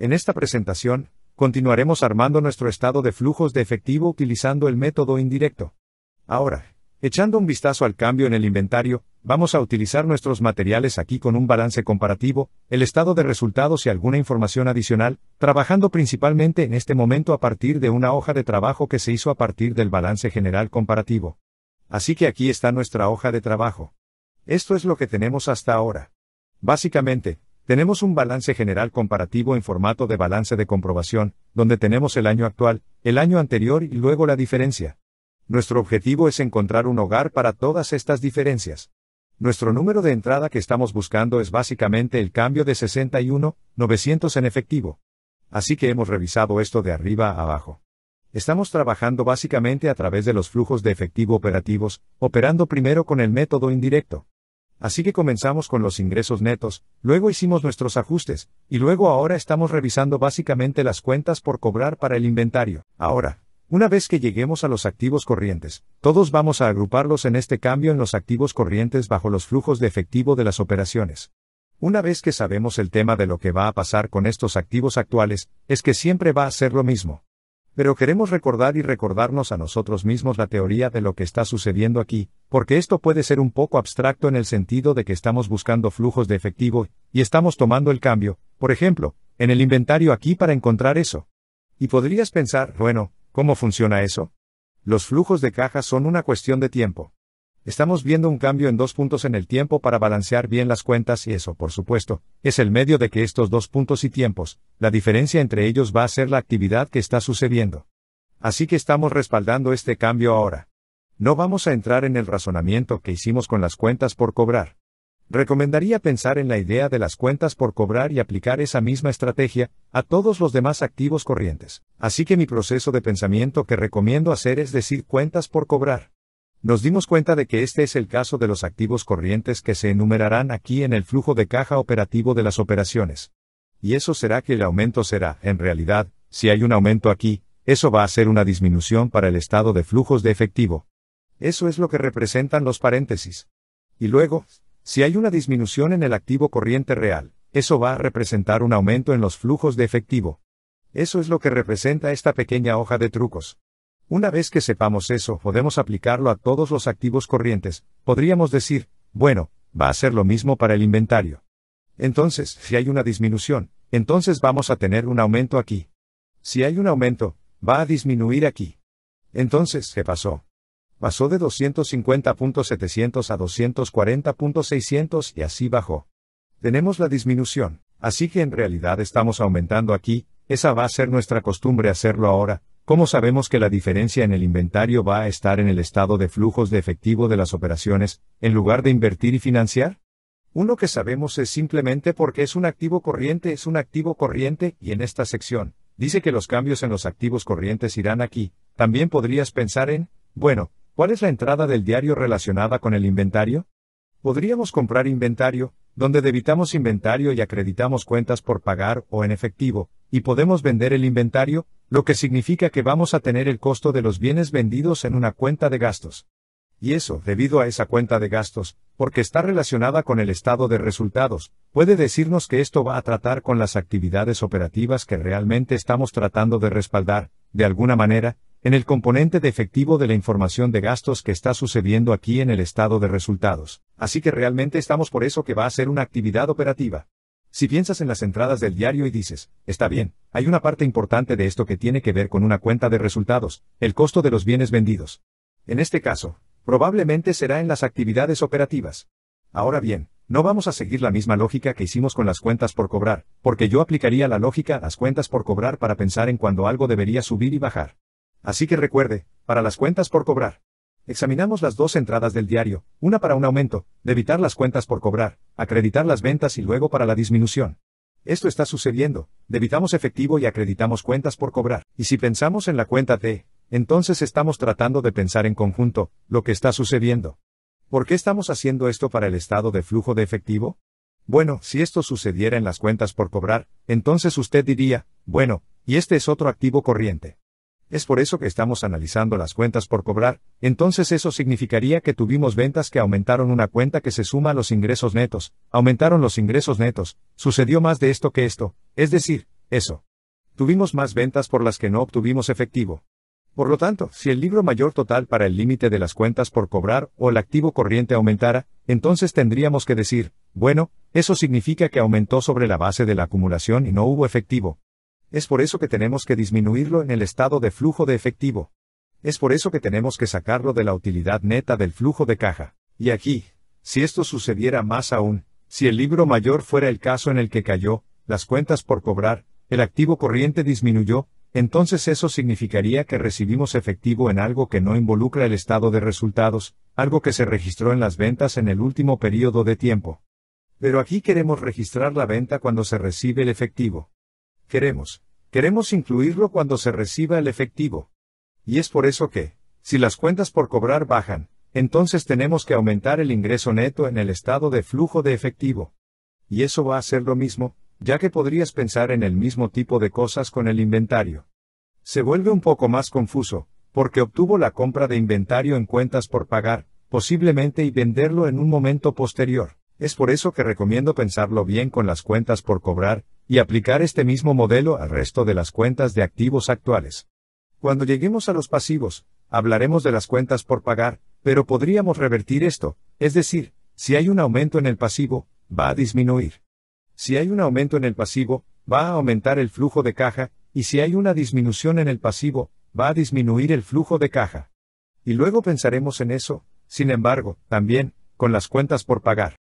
En esta presentación, continuaremos armando nuestro estado de flujos de efectivo utilizando el método indirecto. Ahora, echando un vistazo al cambio en el inventario, vamos a utilizar nuestros materiales aquí con un balance comparativo, el estado de resultados y alguna información adicional, trabajando principalmente en este momento a partir de una hoja de trabajo que se hizo a partir del balance general comparativo. Así que aquí está nuestra hoja de trabajo. Esto es lo que tenemos hasta ahora. Básicamente, tenemos un balance general comparativo en formato de balance de comprobación, donde tenemos el año actual, el año anterior y luego la diferencia. Nuestro objetivo es encontrar un hogar para todas estas diferencias. Nuestro número de entrada que estamos buscando es básicamente el cambio de 61,900 en efectivo. Así que hemos revisado esto de arriba a abajo. Estamos trabajando básicamente a través de los flujos de efectivo operativos, operando primero con el método indirecto. Así que comenzamos con los ingresos netos, luego hicimos nuestros ajustes, y luego ahora estamos revisando básicamente las cuentas por cobrar para el inventario. Ahora, una vez que lleguemos a los activos corrientes, todos vamos a agruparlos en este cambio en los activos corrientes bajo los flujos de efectivo de las operaciones. Una vez que sabemos el tema de lo que va a pasar con estos activos actuales, es que siempre va a ser lo mismo. Pero queremos recordar y recordarnos a nosotros mismos la teoría de lo que está sucediendo aquí, porque esto puede ser un poco abstracto en el sentido de que estamos buscando flujos de efectivo, y estamos tomando el cambio, por ejemplo, en el inventario aquí para encontrar eso. Y podrías pensar, bueno, ¿cómo funciona eso? Los flujos de caja son una cuestión de tiempo. Estamos viendo un cambio en dos puntos en el tiempo para balancear bien las cuentas y eso, por supuesto, es el medio de que estos dos puntos y tiempos, la diferencia entre ellos va a ser la actividad que está sucediendo. Así que estamos respaldando este cambio ahora. No vamos a entrar en el razonamiento que hicimos con las cuentas por cobrar. Recomendaría pensar en la idea de las cuentas por cobrar y aplicar esa misma estrategia a todos los demás activos corrientes. Así que mi proceso de pensamiento que recomiendo hacer es decir cuentas por cobrar. Nos dimos cuenta de que este es el caso de los activos corrientes que se enumerarán aquí en el flujo de caja operativo de las operaciones. Y eso será que el aumento será, en realidad, si hay un aumento aquí, eso va a ser una disminución para el estado de flujos de efectivo. Eso es lo que representan los paréntesis. Y luego, si hay una disminución en el activo corriente real, eso va a representar un aumento en los flujos de efectivo. Eso es lo que representa esta pequeña hoja de trucos. Una vez que sepamos eso, podemos aplicarlo a todos los activos corrientes, podríamos decir, bueno, va a ser lo mismo para el inventario. Entonces, si hay una disminución, entonces vamos a tener un aumento aquí. Si hay un aumento, va a disminuir aquí. Entonces, ¿qué pasó? Pasó de 250.700 a 240.600 y así bajó. Tenemos la disminución, así que en realidad estamos aumentando aquí, esa va a ser nuestra costumbre hacerlo ahora. ¿Cómo sabemos que la diferencia en el inventario va a estar en el estado de flujos de efectivo de las operaciones, en lugar de invertir y financiar? Uno que sabemos es simplemente porque es un activo corriente, es un activo corriente, y en esta sección, dice que los cambios en los activos corrientes irán aquí. También podrías pensar en, bueno, ¿cuál es la entrada del diario relacionada con el inventario? Podríamos comprar inventario, donde debitamos inventario y acreditamos cuentas por pagar o en efectivo, y podemos vender el inventario, lo que significa que vamos a tener el costo de los bienes vendidos en una cuenta de gastos. Y eso, debido a esa cuenta de gastos, porque está relacionada con el estado de resultados, puede decirnos que esto va a tratar con las actividades operativas que realmente estamos tratando de respaldar, de alguna manera, en el componente de efectivo de la información de gastos que está sucediendo aquí en el estado de resultados. Así que realmente estamos por eso que va a ser una actividad operativa. Si piensas en las entradas del diario y dices, está bien, hay una parte importante de esto que tiene que ver con una cuenta de resultados, el costo de los bienes vendidos. En este caso, probablemente será en las actividades operativas. Ahora bien, no vamos a seguir la misma lógica que hicimos con las cuentas por cobrar, porque yo aplicaría la lógica a las cuentas por cobrar para pensar en cuando algo debería subir y bajar. Así que recuerde, para las cuentas por cobrar, Examinamos las dos entradas del diario, una para un aumento, debitar las cuentas por cobrar, acreditar las ventas y luego para la disminución. Esto está sucediendo, debitamos efectivo y acreditamos cuentas por cobrar. Y si pensamos en la cuenta T, entonces estamos tratando de pensar en conjunto, lo que está sucediendo. ¿Por qué estamos haciendo esto para el estado de flujo de efectivo? Bueno, si esto sucediera en las cuentas por cobrar, entonces usted diría, bueno, y este es otro activo corriente. Es por eso que estamos analizando las cuentas por cobrar, entonces eso significaría que tuvimos ventas que aumentaron una cuenta que se suma a los ingresos netos, aumentaron los ingresos netos, sucedió más de esto que esto, es decir, eso. Tuvimos más ventas por las que no obtuvimos efectivo. Por lo tanto, si el libro mayor total para el límite de las cuentas por cobrar o el activo corriente aumentara, entonces tendríamos que decir, bueno, eso significa que aumentó sobre la base de la acumulación y no hubo efectivo, es por eso que tenemos que disminuirlo en el estado de flujo de efectivo. Es por eso que tenemos que sacarlo de la utilidad neta del flujo de caja. Y aquí, si esto sucediera más aún, si el libro mayor fuera el caso en el que cayó, las cuentas por cobrar, el activo corriente disminuyó, entonces eso significaría que recibimos efectivo en algo que no involucra el estado de resultados, algo que se registró en las ventas en el último periodo de tiempo. Pero aquí queremos registrar la venta cuando se recibe el efectivo. Queremos, queremos incluirlo cuando se reciba el efectivo. Y es por eso que, si las cuentas por cobrar bajan, entonces tenemos que aumentar el ingreso neto en el estado de flujo de efectivo. Y eso va a ser lo mismo, ya que podrías pensar en el mismo tipo de cosas con el inventario. Se vuelve un poco más confuso, porque obtuvo la compra de inventario en cuentas por pagar, posiblemente y venderlo en un momento posterior. Es por eso que recomiendo pensarlo bien con las cuentas por cobrar, y aplicar este mismo modelo al resto de las cuentas de activos actuales. Cuando lleguemos a los pasivos, hablaremos de las cuentas por pagar, pero podríamos revertir esto, es decir, si hay un aumento en el pasivo, va a disminuir. Si hay un aumento en el pasivo, va a aumentar el flujo de caja, y si hay una disminución en el pasivo, va a disminuir el flujo de caja. Y luego pensaremos en eso, sin embargo, también, con las cuentas por pagar.